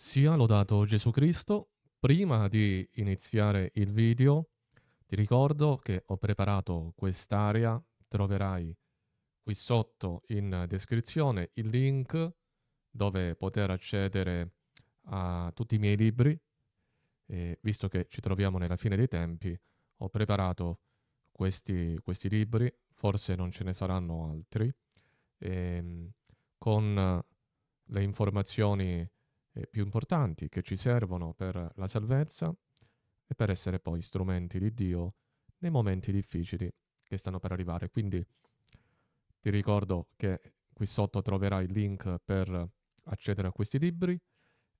Sia lodato Gesù Cristo. Prima di iniziare il video ti ricordo che ho preparato quest'area, troverai qui sotto in descrizione il link dove poter accedere a tutti i miei libri. E visto che ci troviamo nella fine dei tempi, ho preparato questi, questi libri, forse non ce ne saranno altri, e, ehm, con le informazioni eh, più importanti che ci servono per la salvezza e per essere poi strumenti di Dio nei momenti difficili che stanno per arrivare. Quindi ti ricordo che qui sotto troverai il link per accedere a questi libri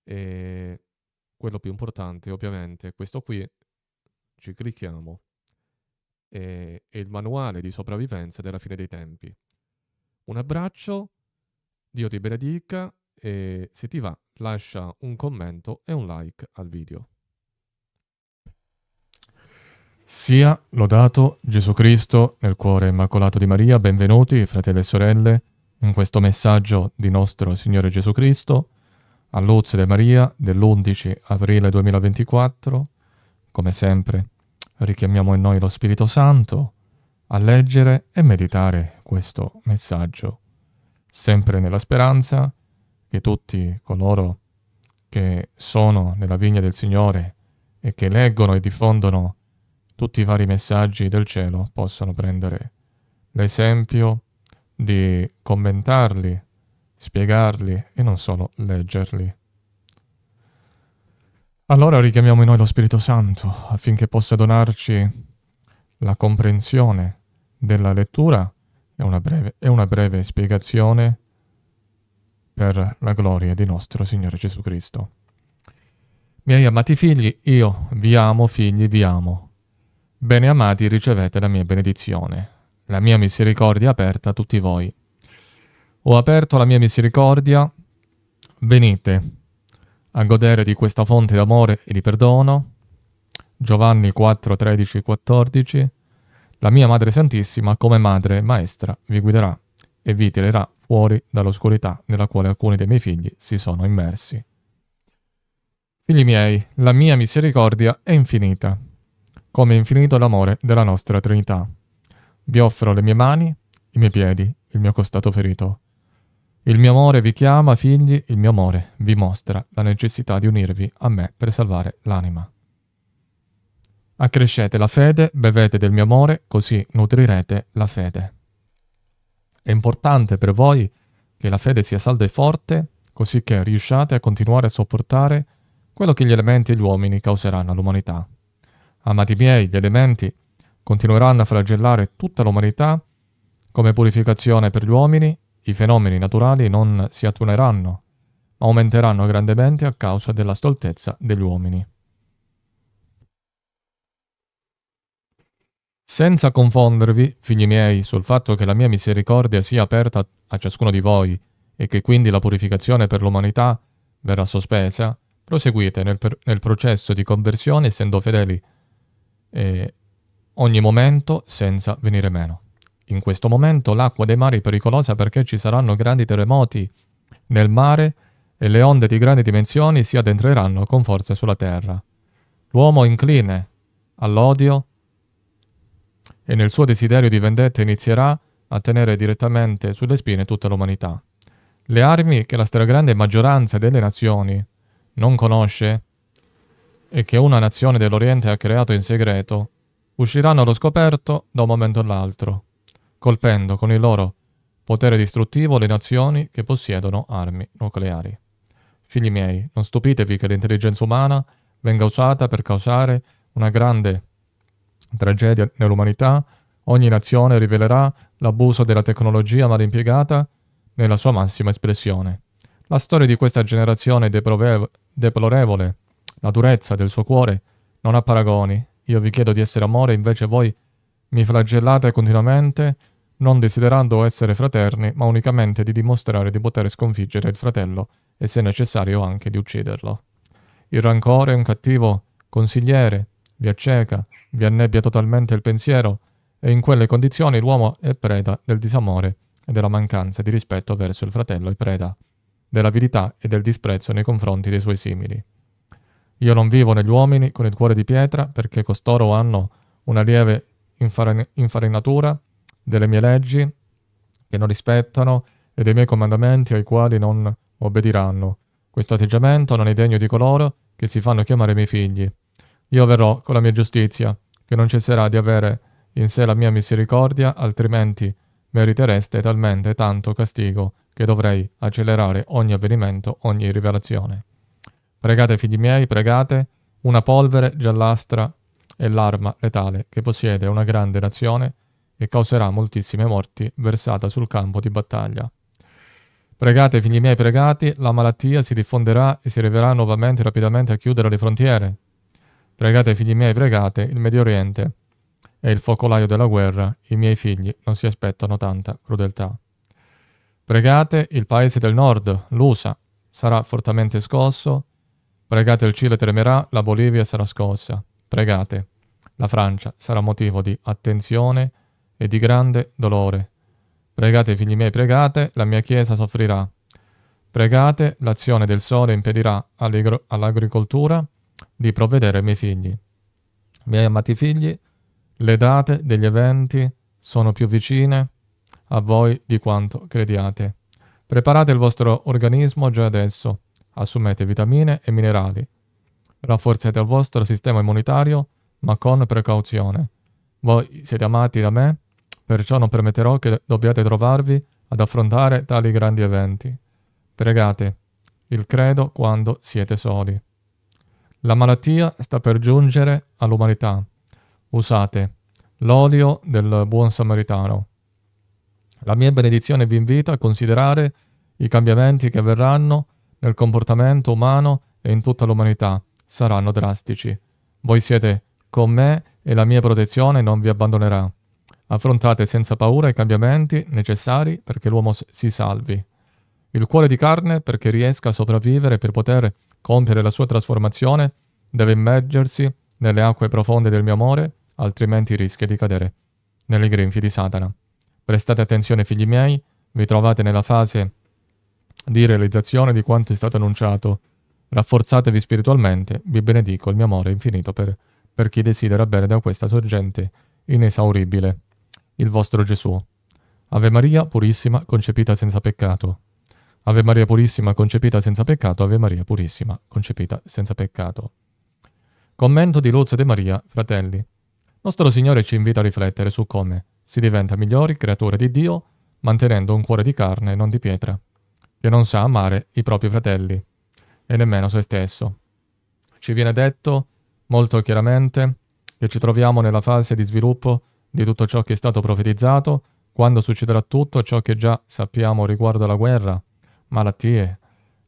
e quello più importante ovviamente è questo qui, ci clicchiamo, è il manuale di sopravvivenza della fine dei tempi. Un abbraccio, Dio ti benedica e se ti va lascia un commento e un like al video. Sia lodato Gesù Cristo nel cuore immacolato di Maria, benvenuti fratelli e sorelle in questo messaggio di nostro Signore Gesù Cristo a Luz de Maria dell'11 aprile 2024. Come sempre richiamiamo in noi lo Spirito Santo a leggere e meditare questo messaggio, sempre nella speranza che tutti coloro che sono nella vigna del Signore e che leggono e diffondono tutti i vari messaggi del cielo possono prendere l'esempio di commentarli, spiegarli e non solo leggerli. Allora richiamiamo in noi lo Spirito Santo affinché possa donarci la comprensione della lettura e una breve, e una breve spiegazione per la gloria di nostro Signore Gesù Cristo. Miei amati figli, io vi amo, figli, vi amo. Bene amati, ricevete la mia benedizione, la mia misericordia aperta a tutti voi. Ho aperto la mia misericordia, venite a godere di questa fonte d'amore e di perdono. Giovanni 4, 13, 14. La mia Madre Santissima, come Madre Maestra, vi guiderà e vi tirerà fuori dall'oscurità nella quale alcuni dei miei figli si sono immersi. Figli miei, la mia misericordia è infinita, come è infinito l'amore della nostra Trinità. Vi offro le mie mani, i miei piedi, il mio costato ferito. Il mio amore vi chiama, figli, il mio amore vi mostra la necessità di unirvi a me per salvare l'anima. Accrescete la fede, bevete del mio amore, così nutrirete la fede. È importante per voi che la fede sia salda e forte, così che riusciate a continuare a sopportare quello che gli elementi e gli uomini causeranno all'umanità. Amati miei, gli elementi continueranno a flagellare tutta l'umanità come purificazione per gli uomini, i fenomeni naturali non si attuneranno, ma aumenteranno grandemente a causa della stoltezza degli uomini. senza confondervi, figli miei, sul fatto che la mia misericordia sia aperta a ciascuno di voi e che quindi la purificazione per l'umanità verrà sospesa, proseguite nel, per- nel processo di conversione essendo fedeli eh, ogni momento senza venire meno. In questo momento l'acqua dei mari è pericolosa perché ci saranno grandi terremoti nel mare e le onde di grandi dimensioni si addentreranno con forza sulla terra. L'uomo incline all'odio e nel suo desiderio di vendetta inizierà a tenere direttamente sulle spine tutta l'umanità. Le armi che la stragrande maggioranza delle nazioni non conosce e che una nazione dell'Oriente ha creato in segreto usciranno allo scoperto da un momento all'altro, colpendo con il loro potere distruttivo le nazioni che possiedono armi nucleari. Figli miei, non stupitevi che l'intelligenza umana venga usata per causare una grande tragedia nell'umanità, ogni nazione rivelerà l'abuso della tecnologia mal impiegata nella sua massima espressione. La storia di questa generazione deplore- deplorevole, la durezza del suo cuore, non ha paragoni. Io vi chiedo di essere amore, invece voi mi flagellate continuamente, non desiderando essere fraterni, ma unicamente di dimostrare di poter sconfiggere il fratello e se necessario anche di ucciderlo. Il rancore è un cattivo consigliere, vi acceca, vi annebbia totalmente il pensiero e in quelle condizioni l'uomo è preda del disamore e della mancanza di rispetto verso il fratello e preda dell'avidità e del disprezzo nei confronti dei suoi simili. Io non vivo negli uomini con il cuore di pietra perché costoro hanno una lieve infarinatura delle mie leggi che non rispettano e dei miei comandamenti ai quali non obbediranno. Questo atteggiamento non è degno di coloro che si fanno chiamare miei figli io verrò con la mia giustizia, che non cesserà di avere in sé la mia misericordia, altrimenti meritereste talmente tanto castigo che dovrei accelerare ogni avvenimento, ogni rivelazione. Pregate, figli miei, pregate, una polvere giallastra è l'arma letale che possiede una grande nazione e causerà moltissime morti versata sul campo di battaglia. Pregate, figli miei, pregati, la malattia si diffonderà e si arriverà nuovamente rapidamente a chiudere le frontiere. Pregate, figli miei, pregate, il Medio Oriente è il focolaio della guerra, i miei figli non si aspettano tanta crudeltà. Pregate il paese del nord, l'USA, sarà fortemente scosso, pregate il Cile tremerà, la Bolivia sarà scossa, pregate, la Francia sarà motivo di attenzione e di grande dolore. Pregate, figli miei, pregate, la mia Chiesa soffrirà. Pregate, l'azione del sole impedirà all'agricoltura di provvedere ai miei figli. Miei amati figli, le date degli eventi sono più vicine a voi di quanto crediate. Preparate il vostro organismo già adesso, assumete vitamine e minerali, rafforzate il vostro sistema immunitario, ma con precauzione. Voi siete amati da me, perciò non permetterò che dobbiate trovarvi ad affrontare tali grandi eventi. Pregate il credo quando siete soli. La malattia sta per giungere all'umanità. Usate l'olio del buon samaritano. La mia benedizione vi invita a considerare i cambiamenti che avverranno nel comportamento umano e in tutta l'umanità. Saranno drastici. Voi siete con me e la mia protezione non vi abbandonerà. Affrontate senza paura i cambiamenti necessari perché l'uomo si salvi. Il cuore di carne perché riesca a sopravvivere per poter Compiere la sua trasformazione deve immergersi nelle acque profonde del mio amore, altrimenti rischia di cadere nelle grinfie di Satana. Prestate attenzione, figli miei, vi trovate nella fase di realizzazione di quanto è stato annunciato. Rafforzatevi spiritualmente, vi benedico il mio amore infinito per, per chi desidera bere da questa sorgente inesauribile, il vostro Gesù. Ave Maria, purissima, concepita senza peccato. Ave Maria Purissima, concepita senza peccato, Ave Maria Purissima, concepita senza peccato. Commento di Luz De Maria, fratelli. Nostro Signore ci invita a riflettere su come si diventa migliori creature di Dio mantenendo un cuore di carne e non di pietra, che non sa amare i propri fratelli e nemmeno se stesso. Ci viene detto molto chiaramente che ci troviamo nella fase di sviluppo di tutto ciò che è stato profetizzato, quando succederà tutto ciò che già sappiamo riguardo alla guerra, malattie,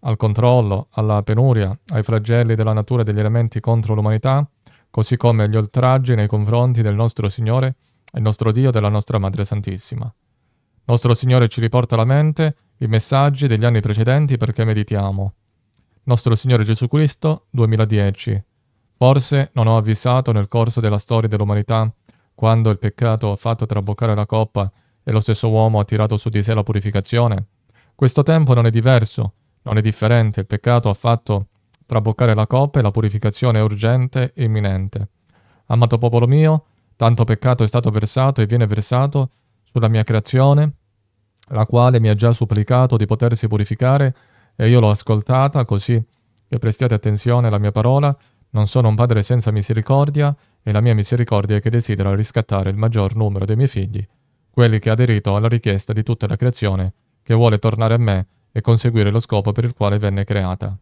al controllo, alla penuria, ai flagelli della natura e degli elementi contro l'umanità, così come agli oltraggi nei confronti del nostro Signore e nostro Dio della nostra Madre Santissima. Nostro Signore ci riporta alla mente i messaggi degli anni precedenti perché meditiamo. Nostro Signore Gesù Cristo, 2010. Forse non ho avvisato nel corso della storia dell'umanità quando il peccato ha fatto traboccare la coppa e lo stesso uomo ha tirato su di sé la purificazione? Questo tempo non è diverso, non è differente, il peccato ha fatto traboccare la coppa e la purificazione è urgente e imminente. Amato popolo mio, tanto peccato è stato versato e viene versato sulla mia creazione, la quale mi ha già supplicato di potersi purificare, e io l'ho ascoltata, così che prestiate attenzione alla mia parola, non sono un padre senza misericordia, e la mia misericordia è che desidera riscattare il maggior numero dei miei figli, quelli che ha aderito alla richiesta di tutta la creazione, che vuole tornare a me e conseguire lo scopo per il quale venne creata.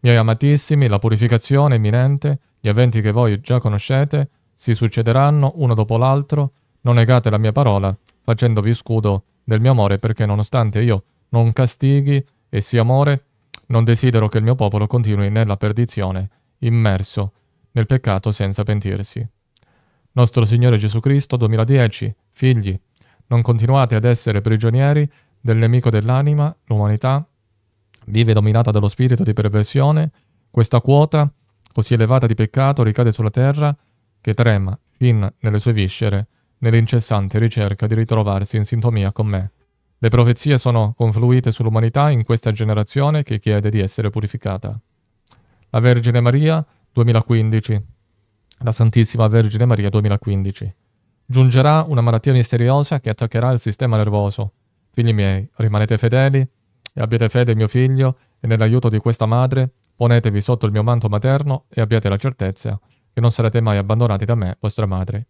Miei amatissimi, la purificazione imminente, gli eventi che voi già conoscete, si succederanno uno dopo l'altro, non negate la mia parola, facendovi scudo del mio amore, perché nonostante io non castighi e sia amore, non desidero che il mio popolo continui nella perdizione, immerso nel peccato senza pentirsi. Nostro Signore Gesù Cristo 2010, figli, non continuate ad essere prigionieri del nemico dell'anima, l'umanità, vive dominata dallo spirito di perversione, questa quota così elevata di peccato ricade sulla terra che trema fin nelle sue viscere nell'incessante ricerca di ritrovarsi in sintonia con me. Le profezie sono confluite sull'umanità in questa generazione che chiede di essere purificata. La Vergine Maria 2015 La Santissima Vergine Maria 2015 Giungerà una malattia misteriosa che attaccherà il sistema nervoso, Figli miei, rimanete fedeli e abbiate fede in mio figlio e nell'aiuto di questa madre ponetevi sotto il mio manto materno e abbiate la certezza che non sarete mai abbandonati da me, vostra madre.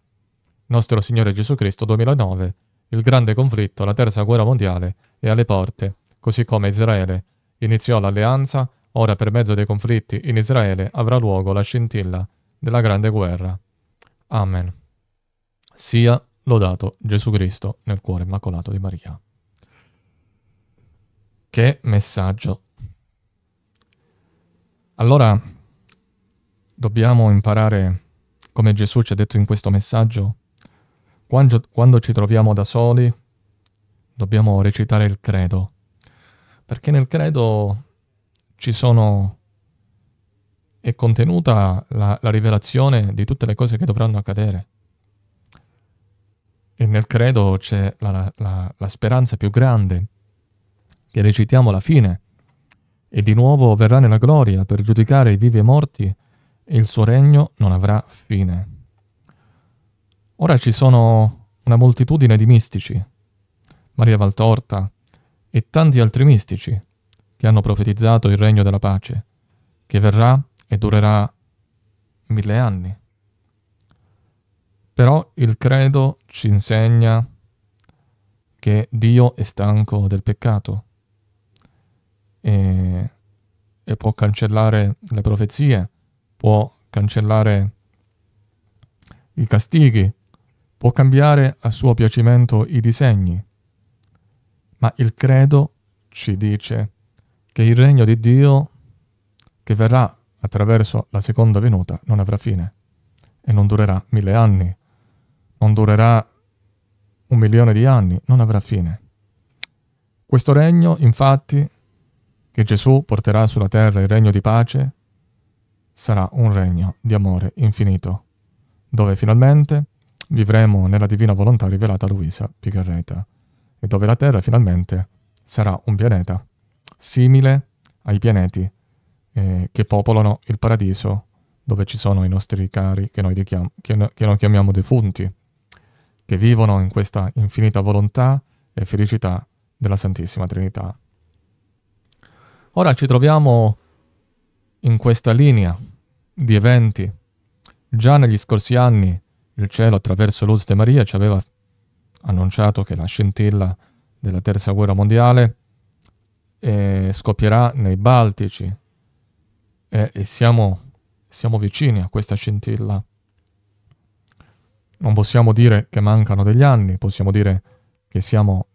Nostro Signore Gesù Cristo 2009, il grande conflitto, la terza guerra mondiale è alle porte, così come Israele iniziò l'alleanza, ora per mezzo dei conflitti in Israele avrà luogo la scintilla della grande guerra. Amen. Sia lodato Gesù Cristo nel cuore immacolato di Maria. Che messaggio. Allora dobbiamo imparare, come Gesù ci ha detto in questo messaggio, quando, quando ci troviamo da soli dobbiamo recitare il credo, perché nel credo ci sono è contenuta la, la, rivelazione di tutte le cose che dovranno accadere. E nel credo c'è la, la, la speranza più grande che recitiamo alla fine, e di nuovo verrà nella gloria per giudicare i vivi e i morti, e il suo regno non avrà fine. Ora ci sono una moltitudine di mistici, Maria Valtorta e tanti altri mistici, che hanno profetizzato il regno della pace, che verrà e durerà mille anni. Però il credo ci insegna che Dio è stanco del peccato e, e può cancellare le profezie, può cancellare i castighi, può cambiare a suo piacimento i disegni. Ma il credo ci dice che il regno di Dio che verrà attraverso la seconda venuta non avrà fine e non durerà mille anni, non durerà un milione di anni, non avrà fine. Questo regno, infatti, che Gesù porterà sulla terra il regno di pace, sarà un regno di amore infinito, dove finalmente vivremo nella divina volontà rivelata a Luisa Picarreta e dove la Terra finalmente sarà un pianeta simile ai pianeti eh, che popolano il paradiso dove ci sono i nostri cari che noi, chiam- che no- che noi chiamiamo defunti, che vivono in questa infinita volontà e felicità della Santissima Trinità. Ora ci troviamo in questa linea di eventi. Già negli scorsi anni il cielo attraverso Luz de Maria ci aveva annunciato che la scintilla della terza guerra mondiale eh, scoppierà nei Baltici eh, e siamo, siamo vicini a questa scintilla. Non possiamo dire che mancano degli anni, possiamo dire che siamo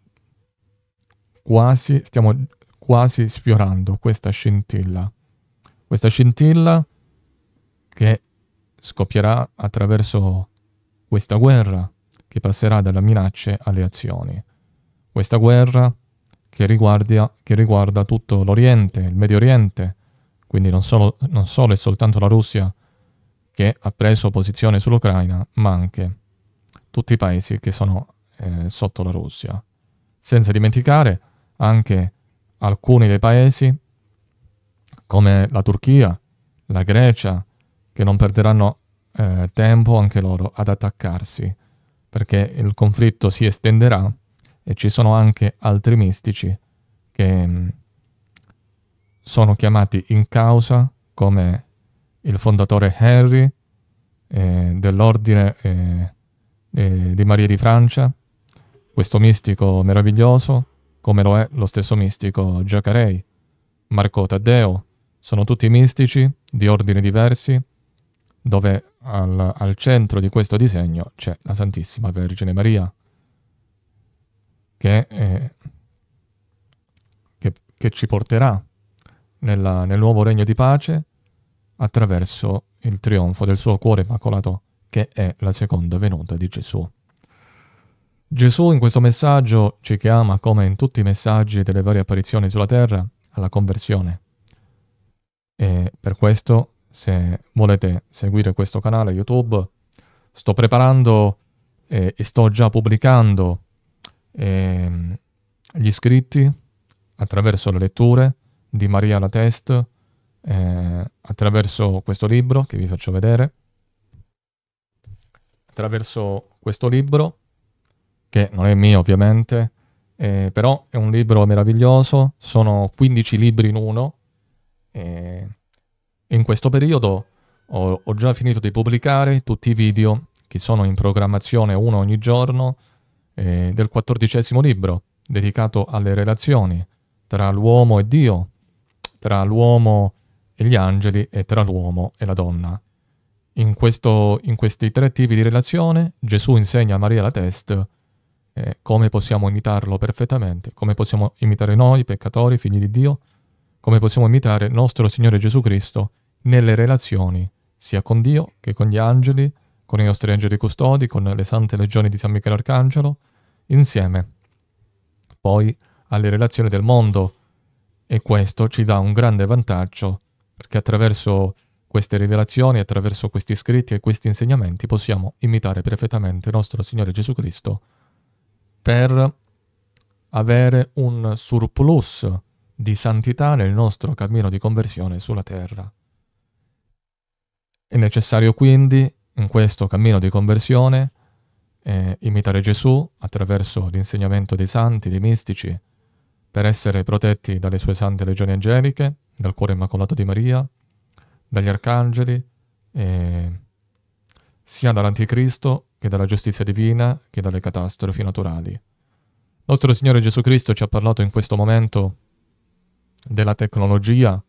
quasi, stiamo quasi sfiorando questa scintilla. Questa scintilla che scoppierà attraverso questa guerra che passerà dalle minacce alle azioni. Questa guerra che riguarda, che riguarda tutto l'Oriente, il Medio Oriente, quindi non solo, non solo e soltanto la Russia che ha preso posizione sull'Ucraina, ma anche tutti i paesi che sono eh, sotto la Russia. Senza dimenticare anche alcuni dei paesi come la Turchia, la Grecia, che non perderanno eh, tempo anche loro ad attaccarsi, perché il conflitto si estenderà e ci sono anche altri mistici che mh, mm, sono chiamati in causa come il fondatore Henry eh, dell'ordine eh, eh di Maria di Francia, questo mistico meraviglioso come lo è lo stesso mistico Giacarei, Marco Taddeo, sono tutti mistici di ordini diversi, dove al, al centro di questo disegno c'è la Santissima Vergine Maria, che, eh, che, che ci porterà nella, nel nuovo regno di pace attraverso il trionfo del suo cuore immacolato, che è la seconda venuta di Gesù. Gesù in questo messaggio ci chiama, come in tutti i messaggi delle varie apparizioni sulla terra, alla conversione. E per questo, se volete seguire questo canale YouTube, sto preparando e sto già pubblicando ehm, gli scritti attraverso le letture di Maria la Test, eh, attraverso questo libro che vi faccio vedere, attraverso questo libro che non è mio ovviamente, eh, però è un libro meraviglioso, sono 15 libri in uno. Eh, in questo periodo ho, ho, già finito di pubblicare tutti i video che sono in programmazione uno ogni giorno eh, del quattordicesimo libro dedicato alle relazioni tra l'uomo e Dio, tra l'uomo e gli angeli e tra l'uomo e la donna. In, questo, in questi tre tipi di relazione Gesù insegna a Maria la Test eh, come possiamo imitarlo perfettamente, come possiamo imitare noi, peccatori, figli di Dio, come possiamo imitare nostro Signore Gesù Cristo nelle relazioni, sia con Dio che con gli angeli, con i nostri angeli custodi, con le sante legioni di San Michele Arcangelo, insieme poi alle relazioni del mondo. E questo ci dà un grande vantaggio, perché attraverso queste rivelazioni, attraverso questi scritti e questi insegnamenti possiamo imitare perfettamente nostro Signore Gesù Cristo per avere un surplus di santità nel nostro cammino di conversione sulla terra. È necessario quindi, in questo cammino di conversione, eh, imitare Gesù attraverso l'insegnamento dei santi, dei mistici, per essere protetti dalle sue sante legioni angeliche, dal cuore immacolato di Maria, dagli arcangeli, eh, sia dall'anticristo che dalla giustizia divina, che dalle catastrofi naturali. Nostro Signore Gesù Cristo ci ha parlato in questo momento della tecnologia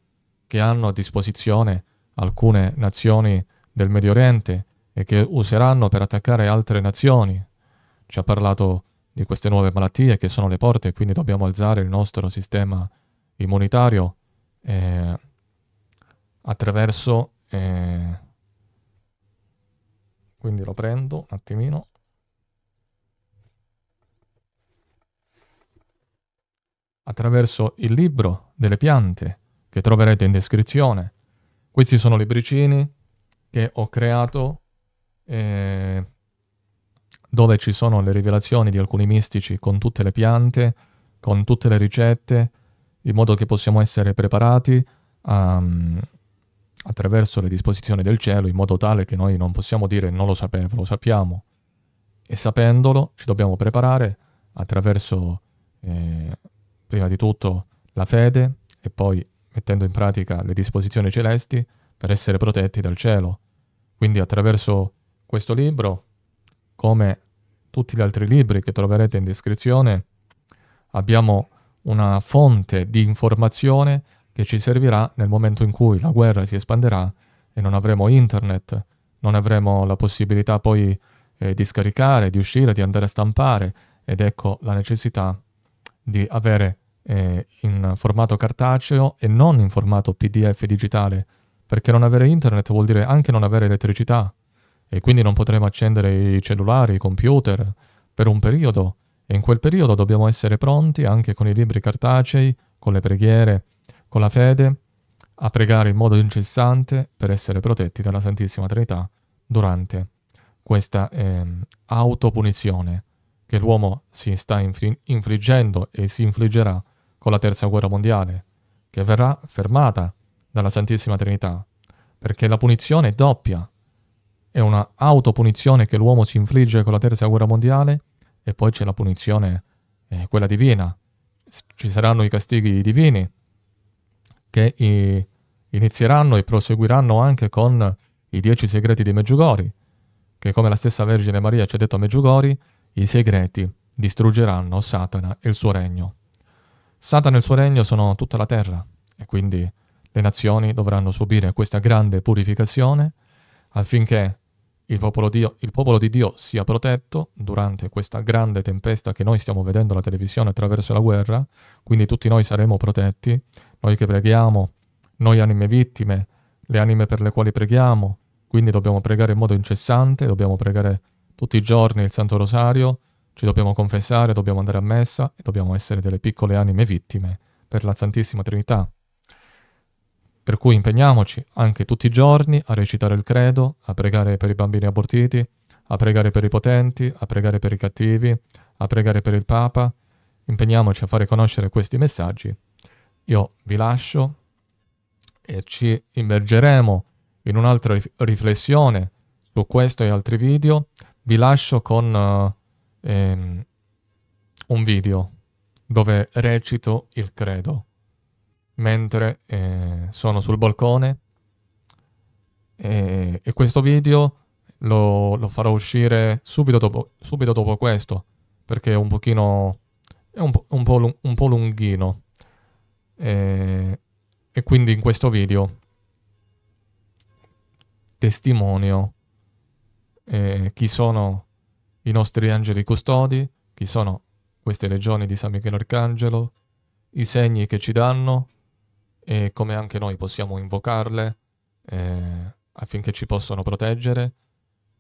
che hanno a disposizione alcune nazioni del Medio Oriente e che useranno per attaccare altre nazioni. Ci ha parlato di queste nuove malattie che sono le porte, quindi dobbiamo alzare il nostro sistema immunitario eh, attraverso eh, quindi lo prendo un attimino attraverso il libro delle piante che troverete in descrizione. Questi sono libricini che ho creato eh, dove ci sono le rivelazioni di alcuni mistici con tutte le piante, con tutte le ricette, in modo che possiamo essere preparati a, ehm, attraverso le disposizioni del cielo in modo tale che noi non possiamo dire non lo sapevo, lo sappiamo. E sapendolo ci dobbiamo preparare attraverso, eh, prima di tutto, la fede e poi mettendo in pratica le disposizioni celesti per essere protetti dal cielo. Quindi attraverso questo libro, come tutti gli altri libri che troverete in descrizione, abbiamo una fonte di informazione che ci servirà nel momento in cui la guerra si espanderà e non avremo internet, non avremo la possibilità poi eh, di scaricare, di uscire, di andare a stampare ed ecco la necessità di avere eh, in formato cartaceo e non in formato PDF digitale, perché non avere internet vuol dire anche non avere elettricità e quindi non potremo accendere i cellulari, i computer per un periodo e in quel periodo dobbiamo essere pronti anche con i libri cartacei, con le preghiere, con la fede, a pregare in modo incessante per essere protetti dalla Santissima Trinità durante questa eh, autopunizione che l'uomo si sta infliggendo e si infliggerà con la terza guerra mondiale, che verrà fermata dalla Santissima Trinità, perché la punizione è doppia. È una autopunizione che l'uomo si infligge con la terza guerra mondiale e poi c'è la punizione, eh, quella divina. Ci saranno i castighi divini che i- inizieranno e proseguiranno anche con i dieci segreti di Meggiugori, che come la stessa Vergine Maria ci ha detto a Meggiugori, i segreti distruggeranno Satana e il suo regno. Satana e il suo regno sono tutta la terra e quindi le nazioni dovranno subire questa grande purificazione affinché il popolo, Dio, il popolo, di Dio sia protetto durante questa grande tempesta che noi stiamo vedendo alla televisione attraverso la guerra, quindi tutti noi saremo protetti noi che preghiamo, noi anime vittime, le anime per le quali preghiamo, quindi dobbiamo pregare in modo incessante, dobbiamo pregare tutti i giorni il Santo Rosario, ci dobbiamo confessare, dobbiamo andare a messa e dobbiamo essere delle piccole anime vittime per la Santissima Trinità. Per cui impegniamoci anche tutti i giorni a recitare il credo, a pregare per i bambini abortiti, a pregare per i potenti, a pregare per i cattivi, a pregare per il Papa. Impegniamoci a fare conoscere questi messaggi io vi lascio e ci immergeremo in un'altra riflessione su questo e altri video. Vi lascio con uh, ehm, un video dove recito il credo mentre eh, sono sul balcone e, eh, e questo video lo, lo, farò uscire subito dopo, subito dopo questo perché è un pochino è un un po', un po' lunghino e, eh, e quindi in questo video testimonio eh, chi sono i nostri angeli custodi, chi sono queste legioni di San Michele Arcangelo, i segni che ci danno e come anche noi possiamo invocarle eh, affinché ci possano proteggere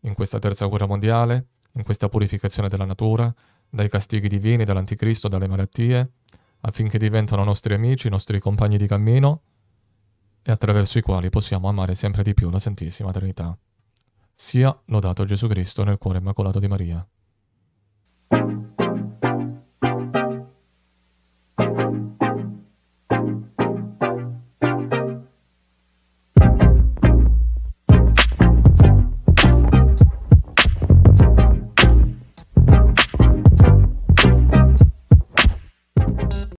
in questa terza guerra mondiale, in questa purificazione della natura, dai castighi divini, dall'anticristo, dalle malattie affinché diventano nostri amici, nostri compagni di cammino e attraverso i quali possiamo amare sempre di più la Santissima Trinità. Sia lodato Gesù Cristo nel cuore immacolato di Maria.